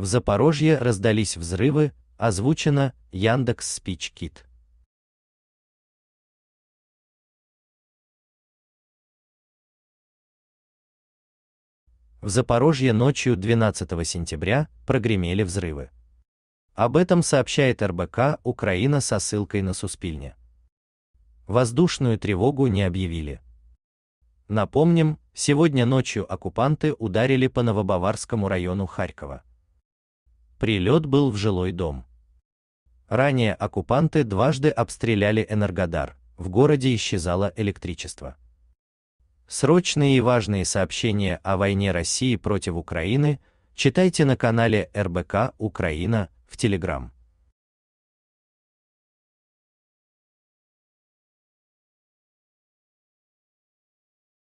В Запорожье раздались взрывы, озвучено Яндекс Спичкит. В Запорожье ночью 12 сентября прогремели взрывы. Об этом сообщает РБК Украина со ссылкой на Суспильне. Воздушную тревогу не объявили. Напомним, сегодня ночью оккупанты ударили по Новобаварскому району Харькова. Прилет был в жилой дом. Ранее оккупанты дважды обстреляли Энергодар, в городе исчезало электричество. Срочные и важные сообщения о войне России против Украины читайте на канале РБК Украина в Телеграм.